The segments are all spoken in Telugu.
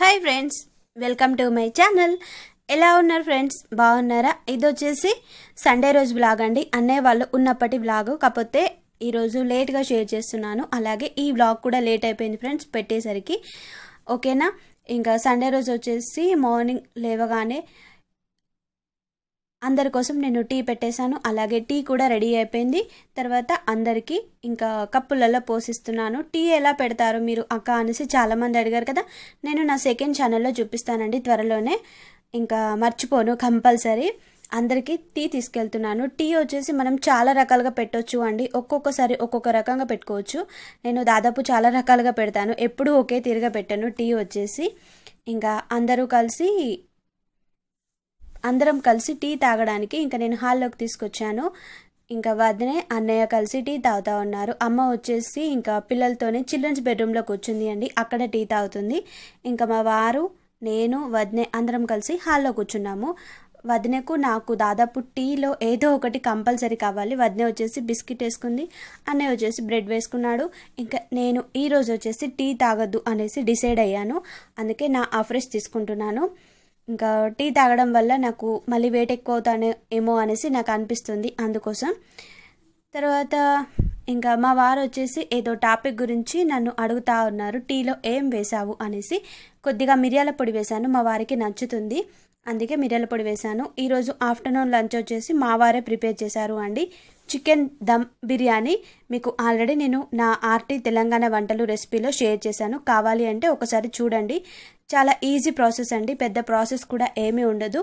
hi friends welcome to my channel ఎలా ఉన్నారు ఫ్రెండ్స్ బాగున్నారా ఇది వచ్చేసి సండే రోజు బ్లాగ్ అండి అన్నయ్య వాళ్ళు ఉన్నప్పటి బ్లాగ్ కాకపోతే ఈరోజు లేట్గా షేర్ చేస్తున్నాను అలాగే ఈ బ్లాగ్ కూడా లేట్ అయిపోయింది ఫ్రెండ్స్ పెట్టేసరికి ఓకేనా ఇంకా సండే రోజు వచ్చేసి మార్నింగ్ లేవగానే అందరి కోసం నేను టీ పెట్టేశాను అలాగే టీ కూడా రెడీ అయిపోయింది తర్వాత అందరికీ ఇంకా కప్పులలో పోసిస్తున్నాను టీ ఎలా పెడతారు మీరు అక్క అనేసి చాలామంది అడిగారు కదా నేను నా సెకండ్ ఛానల్లో చూపిస్తానండి త్వరలోనే ఇంకా మర్చిపోను కంపల్సరీ అందరికీ టీ తీసుకెళ్తున్నాను టీ వచ్చేసి మనం చాలా రకాలుగా పెట్టవచ్చు అండి ఒక్కొక్కసారి ఒక్కొక్క రకంగా పెట్టుకోవచ్చు నేను దాదాపు చాలా రకాలుగా పెడతాను ఎప్పుడూ ఒకే తీరుగా పెట్టాను టీ వచ్చేసి ఇంకా అందరూ కలిసి అందరం కలిసి టీ తాగడానికి ఇంకా నేను హాల్లోకి తీసుకొచ్చాను ఇంకా వద్దనే అన్నయ్య కలిసి టీ తాగుతా ఉన్నారు అమ్మ వచ్చేసి ఇంకా పిల్లలతోనే చిల్డ్రన్స్ బెడ్రూమ్లో వచ్చింది అండి అక్కడ టీ తాగుతుంది ఇంకా మా వారు నేను వదినే అందరం కలిసి హాల్లో కూర్చున్నాము వదినకు నాకు దాదాపు టీలో ఏదో ఒకటి కంపల్సరీ కావాలి వదిన వచ్చేసి బిస్కెట్ వేసుకుంది అన్నయ్య వచ్చేసి బ్రెడ్ వేసుకున్నాడు ఇంకా నేను ఈరోజు వచ్చేసి టీ తాగొద్దు అనేసి డిసైడ్ అయ్యాను అందుకే నా అఫ్రెష్ తీసుకుంటున్నాను ఇంకా టీ తాగడం వల్ల నాకు మళ్ళీ వెయిట్ ఎక్కువ అవుతాను ఏమో అనేసి నాకు అనిపిస్తుంది అందుకోసం తర్వాత ఇంకా మా వారు వచ్చేసి ఏదో టాపిక్ గురించి నన్ను అడుగుతా ఉన్నారు టీలో ఏం వేశావు అనేసి కొద్దిగా మిరియాల పొడి వేశాను మా వారికి నచ్చుతుంది అందుకే మిరియాల పొడి వేశాను ఈరోజు ఆఫ్టర్నూన్ లంచ్ వచ్చేసి మా వారే ప్రిపేర్ చేశారు అండి చికెన్ దమ్ బిర్యానీ మీకు ఆల్రెడీ నేను నా ఆర్టీ తెలంగాణ వంటలు రెసిపీలో షేర్ చేశాను కావాలి అంటే ఒకసారి చూడండి చాలా ఈజీ ప్రాసెస్ అండి పెద్ద ప్రాసెస్ కూడా ఏమీ ఉండదు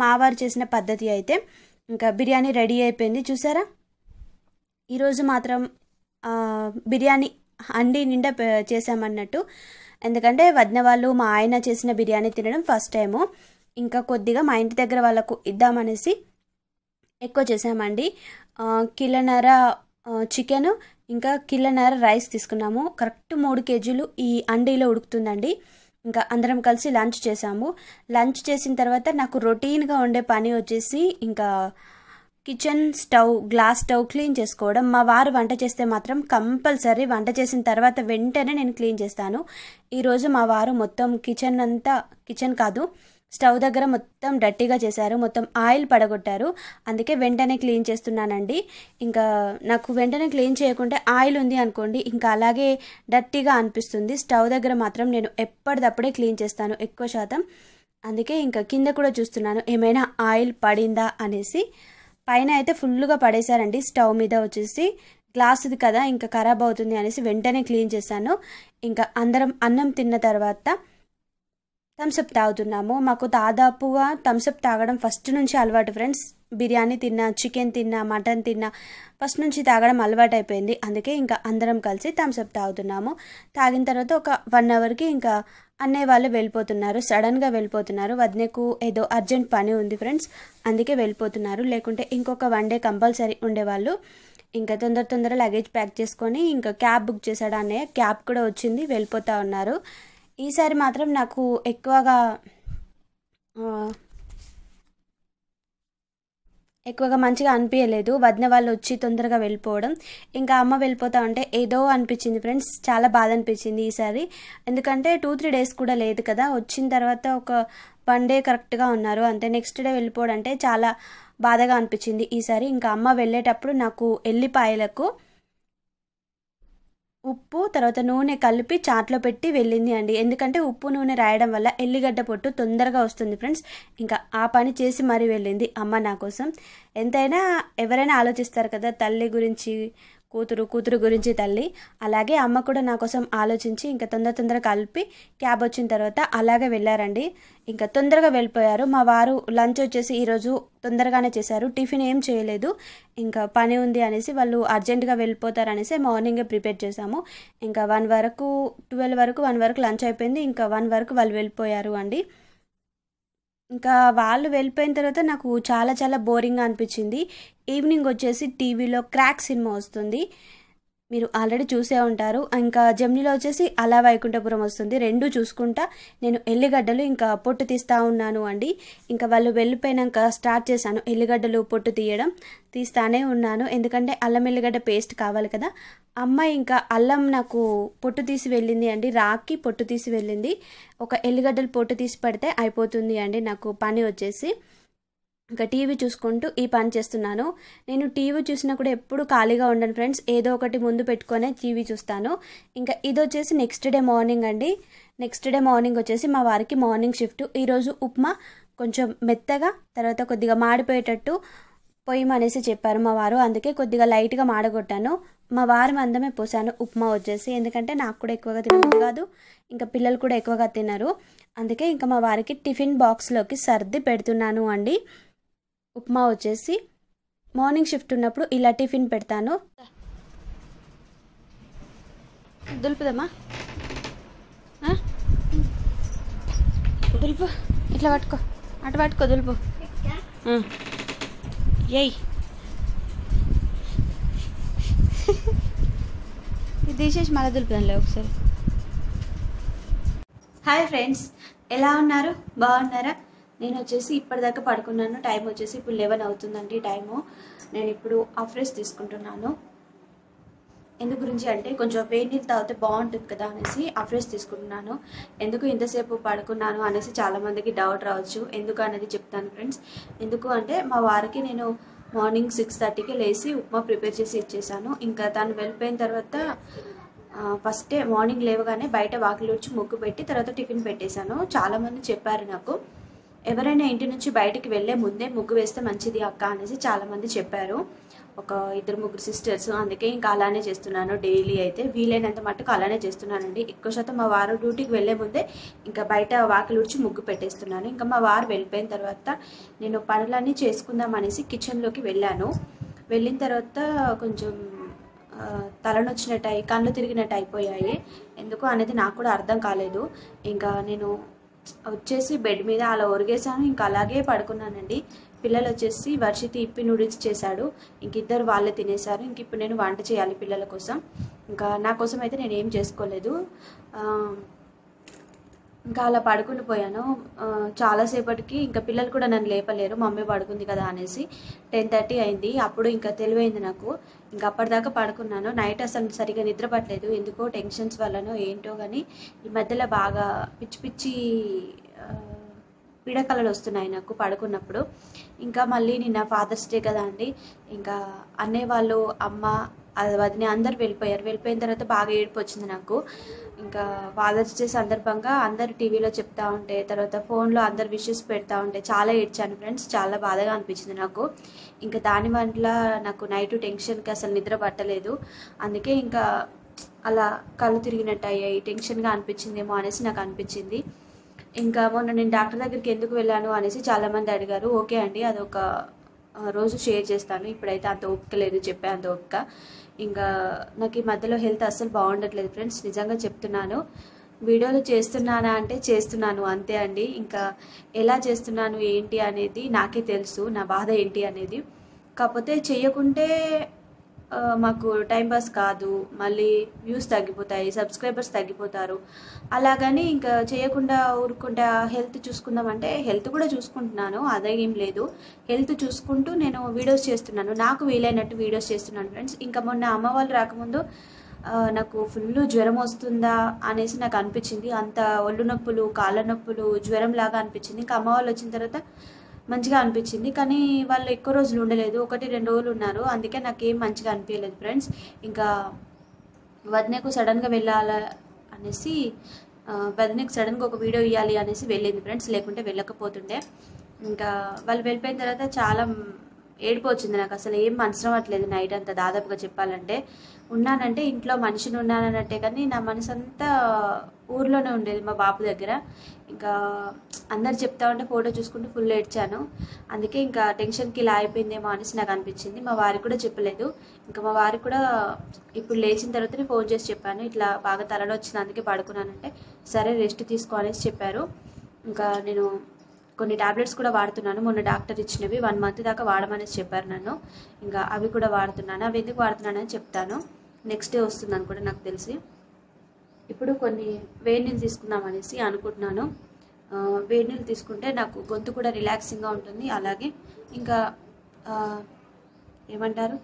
మావారు చేసిన పద్ధతి అయితే ఇంకా బిర్యానీ రెడీ అయిపోయింది చూసారా ఈరోజు మాత్రం బిర్యానీ అండి నిండా చేసామన్నట్టు ఎందుకంటే వదిన వాళ్ళు మా ఆయన చేసిన బిర్యానీ తినడం ఫస్ట్ టైము ఇంకా కొద్దిగా మా ఇంటి దగ్గర వాళ్ళకు ఇద్దామనేసి ఎక్కువ చేసామండి కిలోన్నర చికెను ఇంకా కిలోన్నర రైస్ తీసుకున్నాము కరెక్ట్ మూడు కేజీలు ఈ అండీలో ఉడుకుతుందండి ఇంకా అందరం కలిసి లంచ్ చేసాము లంచ్ చేసిన తర్వాత నాకు రొటీన్గా ఉండే పని వచ్చేసి ఇంకా kitchen stove glass stove clean చేసుకోవడం మా వారు వంట చేస్తే మాత్రం కంపల్సరీ వంట చేసిన తర్వాత వెంటనే నేను క్లీన్ చేస్తాను ఈరోజు మా వారు మొత్తం కిచెన్ అంతా కిచెన్ కాదు స్టవ్ దగ్గర మొత్తం డట్టిగా చేశారు మొత్తం ఆయిల్ పడగొట్టారు అందుకే వెంటనే క్లీన్ చేస్తున్నానండి ఇంకా నాకు వెంటనే క్లీన్ చేయకుంటే ఆయిల్ ఉంది అనుకోండి ఇంకా అలాగే డట్టిగా అనిపిస్తుంది స్టవ్ దగ్గర మాత్రం నేను ఎప్పటిదప్పుడే క్లీన్ చేస్తాను ఎక్కువ శాతం అందుకే ఇంకా కింద కూడా చూస్తున్నాను ఏమైనా ఆయిల్ పడిందా అనేసి పైన అయితే ఫుల్గా పడేశారండి స్టవ్ మీద వచ్చేసి గ్లాసుది కదా ఇంకా ఖరాబ్ అవుతుంది అనేసి వెంటనే క్లీన్ చేశాను ఇంకా అందరం అన్నం తిన్న తర్వాత థమ్స్అప్ తాగుతున్నాము మాకు దాదాపుగా థమ్స్అప్ తాగడం ఫస్ట్ నుంచి అలవాటు ఫ్రెండ్స్ బిర్యానీ తిన్నా చికెన్ తిన్నా మటన్ తిన్నా ఫస్ట్ నుంచి తాగడం అలవాటు అయిపోయింది అందుకే ఇంకా అందరం కలిసి థమ్స్అప్ తాగుతున్నాము తాగిన తర్వాత ఒక వన్ అవర్కి ఇంకా అన్నయ్య వాళ్ళు వెళ్ళిపోతున్నారు సడన్గా వెళ్ళిపోతున్నారు వదినకు ఏదో అర్జెంట్ పని ఉంది ఫ్రెండ్స్ అందుకే వెళ్ళిపోతున్నారు లేకుంటే ఇంకొక వన్ డే కంపల్సరీ ఉండేవాళ్ళు ఇంకా తొందర తొందర లగేజ్ ప్యాక్ చేసుకొని ఇంకా క్యాబ్ బుక్ చేశాడు అన్నయ్య క్యాబ్ కూడా వచ్చింది వెళ్ళిపోతా ఉన్నారు ఈసారి మాత్రం నాకు ఎక్కువగా ఎక్కువగా మంచిగా అనిపించలేదు వదిన వాళ్ళు వచ్చి తొందరగా వెళ్ళిపోవడం ఇంకా అమ్మ వెళ్ళిపోతా ఉంటే ఏదో అనిపించింది ఫ్రెండ్స్ చాలా బాధ అనిపించింది ఈసారి ఎందుకంటే టూ త్రీ డేస్ కూడా లేదు కదా వచ్చిన తర్వాత ఒక వన్ డే కరెక్ట్గా ఉన్నారు అంతే నెక్స్ట్ డే వెళ్ళిపోవడం అంటే చాలా బాధగా అనిపించింది ఈసారి ఇంకా అమ్మ వెళ్ళేటప్పుడు నాకు ఎల్లిపాయలకు ఉప్పు తర్వాత నూనె కలిపి చాట్లో పెట్టి వెళ్ళింది అండి ఎందుకంటే ఉప్పు నూనె రాయడం వల్ల ఎల్లిగడ్డ పొట్టు తొందరగా వస్తుంది ఫ్రెండ్స్ ఇంకా ఆ పని చేసి మరీ వెళ్ళింది అమ్మ నా కోసం ఎంతైనా ఎవరైనా ఆలోచిస్తారు కదా తల్లి గురించి కూతురు కూతురు గురించి తల్లి అలాగే అమ్మ కూడా నా కోసం ఆలోచించి ఇంకా తొందర తొందర కలిపి క్యాబ్ వచ్చిన తర్వాత అలాగే వెళ్ళారండి ఇంకా తొందరగా వెళ్ళిపోయారు మా వారు లంచ్ వచ్చేసి ఈరోజు తొందరగానే చేశారు టిఫిన్ ఏం చేయలేదు ఇంకా పని ఉంది అనేసి వాళ్ళు అర్జెంటుగా వెళ్ళిపోతారు అనేసి మార్నింగే ప్రిపేర్ చేశాము ఇంకా వన్ వరకు ట్వెల్వ్ వరకు వన్ వరకు లంచ్ అయిపోయింది ఇంకా వన్ వరకు వాళ్ళు వెళ్ళిపోయారు అండి ఇంకా వాళ్ళు వెళ్ళిపోయిన తర్వాత నాకు చాలా చాలా బోరింగ్గా అనిపించింది ఈవినింగ్ వచ్చేసి టీవీలో క్రాక్ సినిమా వస్తుంది మీరు ఆల్రెడీ చూసే ఉంటారు ఇంకా జమ్నీలో వచ్చేసి అలా వైకుంఠపురం వస్తుంది రెండు చూసుకుంటా నేను ఎల్లిగడ్డలు ఇంకా పొట్టు తీస్తూ ఉన్నాను అండి ఇంకా వాళ్ళు వెళ్ళిపోయినాక స్టార్ట్ చేశాను ఎల్లిగడ్డలు పొట్టు తీయడం తీస్తానే ఉన్నాను ఎందుకంటే అల్లం ఎల్లిగడ్డ పేస్ట్ కావాలి కదా అమ్మ ఇంకా అల్లం నాకు పొట్టు తీసి వెళ్ళింది అండి రాకి పొట్టు తీసి వెళ్ళింది ఒక ఎల్లిగడ్డలు పొట్టు తీసి పెడితే అయిపోతుంది అండి నాకు పని వచ్చేసి ఇంకా టీవీ చూసుకుంటూ ఈ పని చేస్తున్నాను నేను టీవీ చూసినా కూడా ఎప్పుడు ఖాళీగా ఉండను ఫ్రెండ్స్ ఏదో ఒకటి ముందు పెట్టుకొని టీవీ చూస్తాను ఇంకా ఇది వచ్చేసి నెక్స్ట్ డే మార్నింగ్ అండి నెక్స్ట్ డే మార్నింగ్ వచ్చేసి మా వారికి మార్నింగ్ షిఫ్ట్ ఈరోజు ఉప్మా కొంచెం మెత్తగా తర్వాత కొద్దిగా మాడిపోయేటట్టు పొయ్యమనేసి చెప్పారు మా వారు అందుకే కొద్దిగా లైట్గా మాడగొట్టాను మా వారు అందమే పోసాను ఉప్మా వచ్చేసి ఎందుకంటే నాకు కూడా ఎక్కువగా తినదు కాదు ఇంకా పిల్లలు కూడా ఎక్కువగా తినరు అందుకే ఇంకా మా వారికి టిఫిన్ బాక్స్లోకి సర్ది పెడుతున్నాను అండి ఉప్మా వచ్చేసి మార్నింగ్ షిఫ్ట్ ఉన్నప్పుడు ఇలా టిఫిన్ పెడతాను దులుపుదమ్మా దులుపు ఇట్లా పట్టుకో అటు పట్టుకో దులుపు ఏయ్ ఇది తీసేసి మళ్ళీ దులుపుదాంలే ఒకసారి హాయ్ ఫ్రెండ్స్ ఎలా ఉన్నారు బాగున్నారా నేను వచ్చేసి ఇప్పటిదాకా పడుకున్నాను టైం వచ్చేసి ఇప్పుడు లెవెన్ అవుతుందండి టైము నేను ఇప్పుడు ఆఫ్ రెస్ట్ తీసుకుంటున్నాను ఎందు గురించి అంటే కొంచెం వేడి నీళ్ళు తాగితే బాగుంటుంది కదా అనేసి రెస్ట్ తీసుకుంటున్నాను ఎందుకు ఇంతసేపు పడుకున్నాను అనేసి చాలామందికి డౌట్ రావచ్చు ఎందుకు అనేది చెప్తాను ఫ్రెండ్స్ ఎందుకు అంటే మా వారికి నేను మార్నింగ్ సిక్స్ థర్టీకి లేచి ఉప్మా ప్రిపేర్ చేసి ఇచ్చేసాను ఇంకా తను వెళ్ళిపోయిన తర్వాత ఫస్టే మార్నింగ్ లేవగానే బయట వచ్చి ముగ్గు పెట్టి తర్వాత టిఫిన్ పెట్టేశాను చాలామంది చెప్పారు నాకు ఎవరైనా ఇంటి నుంచి బయటికి వెళ్ళే ముందే ముగ్గు వేస్తే మంచిది అక్క అనేసి చాలామంది చెప్పారు ఒక ఇద్దరు ముగ్గురు సిస్టర్స్ అందుకే ఇంకా అలానే చేస్తున్నాను డైలీ అయితే వీలైనంత మట్టుకు అలానే చేస్తున్నానండి ఎక్కువ శాతం మా వారు డ్యూటీకి వెళ్ళే ముందే ఇంకా బయట ఉడిచి ముగ్గు పెట్టేస్తున్నాను ఇంకా మా వారు వెళ్ళిపోయిన తర్వాత నేను పనులన్నీ చేసుకుందాం అనేసి కిచెన్లోకి వెళ్ళాను వెళ్ళిన తర్వాత కొంచెం తలనొచ్చినట్టు కళ్ళు తిరిగినట్టు అయిపోయాయి ఎందుకు అనేది నాకు కూడా అర్థం కాలేదు ఇంకా నేను వచ్చేసి బెడ్ మీద అలా ఒరిగేశాను ఇంకా అలాగే పడుకున్నానండి పిల్లలు వచ్చేసి వర్షితి ఇప్పి నూడిల్స్ చేశాడు ఇంక ఇద్దరు వాళ్ళే తినేశారు ఇంక ఇప్పుడు నేను వంట చేయాలి పిల్లల కోసం ఇంకా నా కోసం అయితే నేనేం చేసుకోలేదు ఇంకా అలా పడుకుని పోయాను చాలాసేపటికి ఇంకా పిల్లలు కూడా నన్ను లేపలేరు మమ్మీ పడుకుంది కదా అనేసి టెన్ థర్టీ అయింది అప్పుడు ఇంకా తెలివైంది నాకు ఇంకా అప్పటిదాకా పడుకున్నాను నైట్ అసలు సరిగా నిద్రపట్టలేదు ఎందుకో టెన్షన్స్ వల్లనో ఏంటో కానీ ఈ మధ్యలో బాగా పిచ్చి పిచ్చి పీడకలలు వస్తున్నాయి నాకు పడుకున్నప్పుడు ఇంకా మళ్ళీ నిన్న ఫాదర్స్ డే కదా అండి ఇంకా అన్నయ్య వాళ్ళు అమ్మ వదిన అందరు వెళ్ళిపోయారు వెళ్ళిపోయిన తర్వాత బాగా ఏడుపు వచ్చింది నాకు ఇంకా ఫాదర్స్ డే సందర్భంగా అందరు టీవీలో చెప్తా ఉంటే తర్వాత ఫోన్లో అందరు విషెస్ పెడతా ఉంటే చాలా ఏడ్చాను ఫ్రెండ్స్ చాలా బాధగా అనిపించింది నాకు ఇంకా దాని వల్ల నాకు నైట్ టెన్షన్కి అసలు నిద్ర పట్టలేదు అందుకే ఇంకా అలా కళ్ళు తిరిగినట్టు అయ్యాయి టెన్షన్గా అనిపించిందేమో అనేసి నాకు అనిపించింది ఇంకా మొన్న నేను డాక్టర్ దగ్గరికి ఎందుకు వెళ్ళాను అనేసి చాలామంది అడిగారు ఓకే అండి అదొక రోజు షేర్ చేస్తాను ఇప్పుడైతే అంత ఓపిక లేదు చెప్పే అంత ఓపిక ఇంకా నాకు ఈ మధ్యలో హెల్త్ అస్సలు బాగుండట్లేదు ఫ్రెండ్స్ నిజంగా చెప్తున్నాను వీడియోలు చేస్తున్నానా అంటే చేస్తున్నాను అంతే అండి ఇంకా ఎలా చేస్తున్నాను ఏంటి అనేది నాకే తెలుసు నా బాధ ఏంటి అనేది కాకపోతే చేయకుంటే మాకు టైం పాస్ కాదు మళ్ళీ వ్యూస్ తగ్గిపోతాయి సబ్స్క్రైబర్స్ తగ్గిపోతారు అలాగని ఇంకా చేయకుండా ఊరుకుంటా హెల్త్ చూసుకుందామంటే హెల్త్ కూడా చూసుకుంటున్నాను అదేం లేదు హెల్త్ చూసుకుంటూ నేను వీడియోస్ చేస్తున్నాను నాకు వీలైనట్టు వీడియోస్ చేస్తున్నాను ఫ్రెండ్స్ ఇంకా మొన్న అమ్మ వాళ్ళు రాకముందు నాకు ఫుల్ జ్వరం వస్తుందా అనేసి నాకు అనిపించింది అంత ఒళ్ళు నొప్పులు కాళ్ళ నొప్పులు జ్వరం లాగా అనిపించింది ఇంకా అమ్మ వాళ్ళు వచ్చిన తర్వాత మంచిగా అనిపించింది కానీ వాళ్ళు ఎక్కువ రోజులు ఉండలేదు ఒకటి రెండు రోజులు ఉన్నారు అందుకే నాకు ఏం మంచిగా అనిపించలేదు ఫ్రెండ్స్ ఇంకా వదినకు సడన్గా వెళ్ళాల అనేసి వదినకు సడన్గా ఒక వీడియో ఇవ్వాలి అనేసి వెళ్ళింది ఫ్రెండ్స్ లేకుంటే వెళ్ళకపోతుండే ఇంకా వాళ్ళు వెళ్ళిపోయిన తర్వాత చాలా ఏడిపో నాకు అసలు ఏం మనసు అవ్వట్లేదు నైట్ అంతా దాదాపుగా చెప్పాలంటే ఉన్నానంటే ఇంట్లో మనిషిని ఉన్నానంటే కానీ నా మనసు అంతా ఊర్లోనే ఉండేది మా బాబు దగ్గర ఇంకా అందరు చెప్తా ఉంటే ఫోటో చూసుకుంటూ ఫుల్ ఏడ్చాను అందుకే ఇంకా టెన్షన్కి ఇలా అయిపోయిందేమో అనేసి నాకు అనిపించింది మా వారికి కూడా చెప్పలేదు ఇంకా మా వారికి కూడా ఇప్పుడు లేచిన తర్వాతనే ఫోన్ చేసి చెప్పాను ఇట్లా బాగా తలలో వచ్చింది అందుకే పడుకున్నానంటే సరే రెస్ట్ తీసుకో అనేసి చెప్పారు ఇంకా నేను కొన్ని ట్యాబ్లెట్స్ కూడా వాడుతున్నాను మొన్న డాక్టర్ ఇచ్చినవి వన్ మంత్ దాకా వాడమనేసి చెప్పారు నన్ను ఇంకా అవి కూడా వాడుతున్నాను అవి ఎందుకు వాడుతున్నానని చెప్తాను నెక్స్ట్ డే వస్తుందని కూడా నాకు తెలిసి ఇప్పుడు కొన్ని వేడి నీళ్ళు తీసుకుందాం అనేసి అనుకుంటున్నాను వేడి నీళ్ళు తీసుకుంటే నాకు గొంతు కూడా రిలాక్సింగ్గా ఉంటుంది అలాగే ఇంకా ఏమంటారు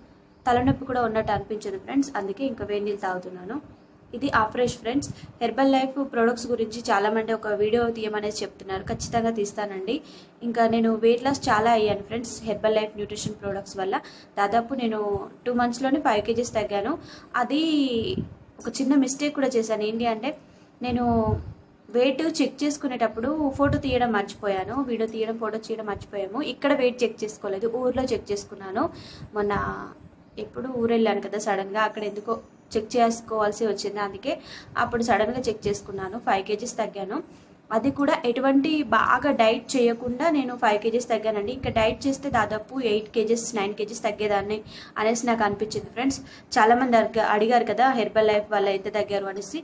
తలనొప్పి కూడా ఉన్నట్టు అనిపించదు ఫ్రెండ్స్ అందుకే ఇంకా వేడి నీళ్ళు తాగుతున్నాను ఇది afresh friends Herbalife products గురించి చాలామంది ఒక వీడియో తీయమనేది చెప్తున్నారు ఖచ్చితంగా తీస్తానండి ఇంకా నేను వెయిట్ లాస్ చాలా అయ్యాను friends Herbalife nutrition products వల్ల దాదాపు నేను టూ మంత్స్లోనే ఫైవ్ కేజీస్ తగ్గాను అది ఒక చిన్న మిస్టేక్ కూడా చేశాను ఏంటి అంటే నేను వెయిట్ చెక్ చేసుకునేటప్పుడు ఫోటో తీయడం మర్చిపోయాను వీడియో తీయడం ఫోటో తీయడం మర్చిపోయాము ఇక్కడ వెయిట్ చెక్ చేసుకోలేదు ఊర్లో చెక్ చేసుకున్నాను మొన్న ఎప్పుడు ఊరు వెళ్ళాను కదా సడన్గా అక్కడ ఎందుకో చెక్ చేసుకోవాల్సి వచ్చింది అందుకే అప్పుడు సడన్గా చెక్ చేసుకున్నాను ఫైవ్ కేజీస్ తగ్గాను అది కూడా ఎటువంటి బాగా డైట్ చేయకుండా నేను ఫైవ్ కేజెస్ తగ్గానండి ఇంకా డైట్ చేస్తే దాదాపు ఎయిట్ కేజెస్ నైన్ కేజెస్ తగ్గేదాన్ని అనేసి నాకు అనిపించింది ఫ్రెండ్స్ చాలామంది అడిగారు కదా హెర్బల్ లైఫ్ వల్ల అయితే తగ్గారు అనేసి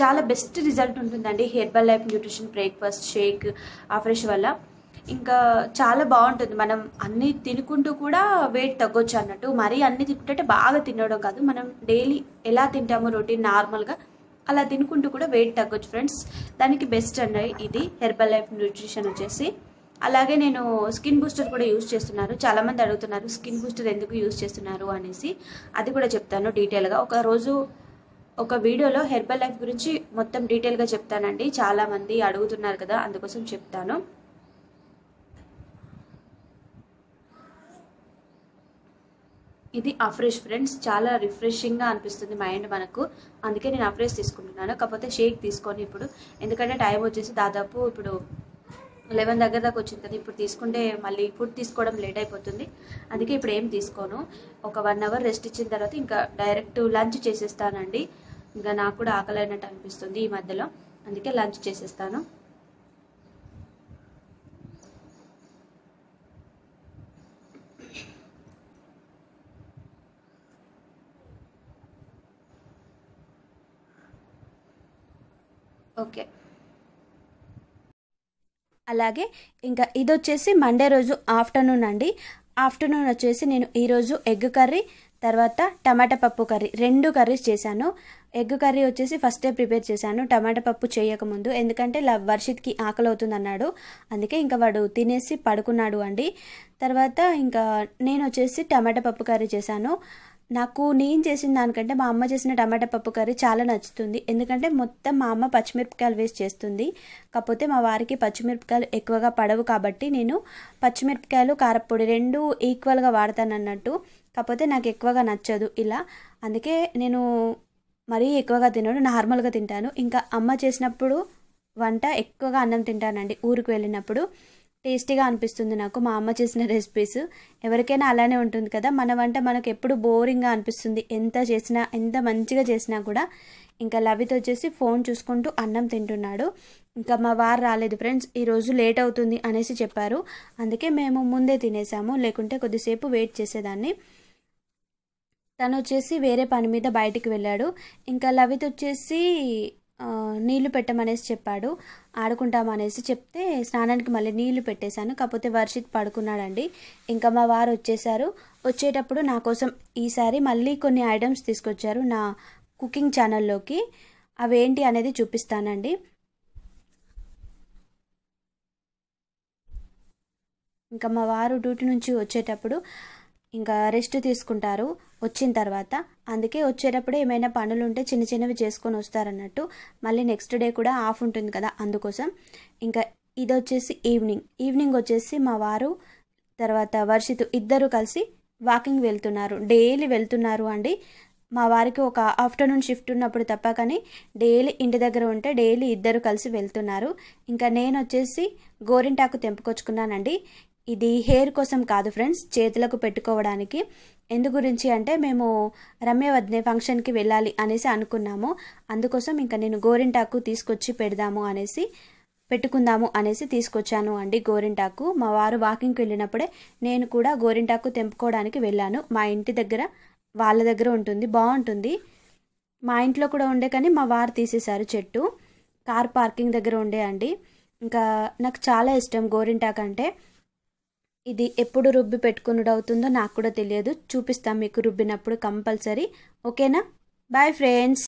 చాలా బెస్ట్ రిజల్ట్ ఉంటుందండి Herbalife nutrition breakfast shake afresh వల్ల ఇంకా చాలా బాగుంటుంది మనం అన్నీ తినుకుంటూ కూడా వెయిట్ తగ్గొచ్చు అన్నట్టు మరీ అన్నీ తింటుంటే బాగా తినడం కాదు మనం డైలీ ఎలా తింటామో రొటీన్ నార్మల్గా అలా తినుకుంటూ కూడా వెయిట్ తగ్గొచ్చు ఫ్రెండ్స్ దానికి బెస్ట్ అండి ఇది హెర్బల్ లైఫ్ న్యూట్రిషన్ వచ్చేసి అలాగే నేను స్కిన్ బూస్టర్ కూడా యూజ్ చేస్తున్నారు చాలామంది అడుగుతున్నారు స్కిన్ బూస్టర్ ఎందుకు యూజ్ చేస్తున్నారు అనేసి అది కూడా చెప్తాను డీటెయిల్గా ఒక రోజు ఒక వీడియోలో హెర్బల్ లైఫ్ గురించి మొత్తం డీటెయిల్గా చెప్తానండి చాలామంది అడుగుతున్నారు కదా అందుకోసం చెప్తాను ఇది అఫ్రెష్ ఫ్రెండ్స్ చాలా రిఫ్రెషింగ్గా అనిపిస్తుంది మైండ్ మనకు అందుకే నేను అఫ్రెష్ తీసుకుంటున్నాను కాకపోతే షేక్ తీసుకొని ఇప్పుడు ఎందుకంటే టైం వచ్చేసి దాదాపు ఇప్పుడు లెవెన్ దగ్గర దాకా వచ్చింది కదా ఇప్పుడు తీసుకుంటే మళ్ళీ ఫుడ్ తీసుకోవడం లేట్ అయిపోతుంది అందుకే ఇప్పుడు ఏం తీసుకోను ఒక వన్ అవర్ రెస్ట్ ఇచ్చిన తర్వాత ఇంకా డైరెక్ట్ లంచ్ చేసేస్తానండి ఇంకా నాకు కూడా ఆకలి అనిపిస్తుంది ఈ మధ్యలో అందుకే లంచ్ చేసేస్తాను ఓకే అలాగే ఇంకా ఇది వచ్చేసి మండే రోజు ఆఫ్టర్నూన్ అండి ఆఫ్టర్నూన్ వచ్చేసి నేను ఈరోజు ఎగ్ కర్రీ తర్వాత టమాటా పప్పు కర్రీ రెండు కర్రీస్ చేశాను ఎగ్ కర్రీ వచ్చేసి ఫస్ట్ డే ప్రిపేర్ చేశాను టమాటా పప్పు చేయకముందు ఎందుకంటే వర్షిత్కి ఆకలి అవుతుంది అన్నాడు అందుకే ఇంకా వాడు తినేసి పడుకున్నాడు అండి తర్వాత ఇంకా నేను వచ్చేసి టమాటా పప్పు కర్రీ చేశాను నాకు నేను చేసిన దానికంటే మా అమ్మ చేసిన టమాటా పప్పు కర్రీ చాలా నచ్చుతుంది ఎందుకంటే మొత్తం మా అమ్మ పచ్చిమిరపకాయలు వేసి చేస్తుంది కాకపోతే మా వారికి పచ్చిమిరపకాయలు ఎక్కువగా పడవు కాబట్టి నేను పచ్చిమిరపకాయలు కారపొడి రెండు ఈక్వల్గా వాడతాను అన్నట్టు కాకపోతే నాకు ఎక్కువగా నచ్చదు ఇలా అందుకే నేను మరీ ఎక్కువగా తినడం నార్మల్గా తింటాను ఇంకా అమ్మ చేసినప్పుడు వంట ఎక్కువగా అన్నం తింటానండి ఊరికి వెళ్ళినప్పుడు టేస్టీగా అనిపిస్తుంది నాకు మా అమ్మ చేసిన రెసిపీస్ ఎవరికైనా అలానే ఉంటుంది కదా మన వంట మనకు ఎప్పుడు బోరింగ్గా అనిపిస్తుంది ఎంత చేసినా ఎంత మంచిగా చేసినా కూడా ఇంకా లవిత్ వచ్చేసి ఫోన్ చూసుకుంటూ అన్నం తింటున్నాడు ఇంకా మా వారు రాలేదు ఫ్రెండ్స్ ఈరోజు లేట్ అవుతుంది అనేసి చెప్పారు అందుకే మేము ముందే తినేసాము లేకుంటే కొద్దిసేపు వెయిట్ చేసేదాన్ని తను వచ్చేసి వేరే పని మీద బయటికి వెళ్ళాడు ఇంకా లవిత్ వచ్చేసి నీళ్లు పెట్టమనేసి చెప్పాడు ఆడుకుంటామనేసి చెప్తే స్నానానికి మళ్ళీ నీళ్లు పెట్టేశాను కాకపోతే వర్షిత్ పడుకున్నాడండి ఇంకా మా వారు వచ్చేసారు వచ్చేటప్పుడు నా కోసం ఈసారి మళ్ళీ కొన్ని ఐటమ్స్ తీసుకొచ్చారు నా కుకింగ్ ఛానల్లోకి అవేంటి అనేది చూపిస్తానండి ఇంకా మా వారు డ్యూటీ నుంచి వచ్చేటప్పుడు ఇంకా రెస్ట్ తీసుకుంటారు వచ్చిన తర్వాత అందుకే వచ్చేటప్పుడు ఏమైనా పనులు ఉంటే చిన్న చిన్నవి చేసుకొని వస్తారన్నట్టు మళ్ళీ నెక్స్ట్ డే కూడా ఆఫ్ ఉంటుంది కదా అందుకోసం ఇంకా ఇది వచ్చేసి ఈవినింగ్ ఈవినింగ్ వచ్చేసి మా వారు తర్వాత వర్షిత్ ఇద్దరు కలిసి వాకింగ్ వెళ్తున్నారు డైలీ వెళ్తున్నారు అండి మా వారికి ఒక ఆఫ్టర్నూన్ షిఫ్ట్ ఉన్నప్పుడు తప్ప కానీ డైలీ ఇంటి దగ్గర ఉంటే డైలీ ఇద్దరు కలిసి వెళ్తున్నారు ఇంకా నేను వచ్చేసి గోరింటాకు తెంపుకొచ్చుకున్నానండి ఇది హెయిర్ కోసం కాదు ఫ్రెండ్స్ చేతులకు పెట్టుకోవడానికి ఎందు గురించి అంటే మేము రమ్య వద్దనే ఫంక్షన్కి వెళ్ళాలి అనేసి అనుకున్నాము అందుకోసం ఇంకా నేను గోరింటాకు తీసుకొచ్చి పెడదాము అనేసి పెట్టుకుందాము అనేసి తీసుకొచ్చాను అండి గోరింటాకు మా వారు వాకింగ్కి వెళ్ళినప్పుడే నేను కూడా గోరింటాకు తెంపుకోవడానికి వెళ్ళాను మా ఇంటి దగ్గర వాళ్ళ దగ్గర ఉంటుంది బాగుంటుంది మా ఇంట్లో కూడా ఉండే కానీ మా వారు తీసేశారు చెట్టు కార్ పార్కింగ్ దగ్గర ఉండే అండి ఇంకా నాకు చాలా ఇష్టం గోరింటాకు అంటే ఇది ఎప్పుడు రుబ్బి అవుతుందో నాకు కూడా తెలియదు చూపిస్తాం మీకు రుబ్బినప్పుడు కంపల్సరీ ఓకేనా బాయ్ ఫ్రెండ్స్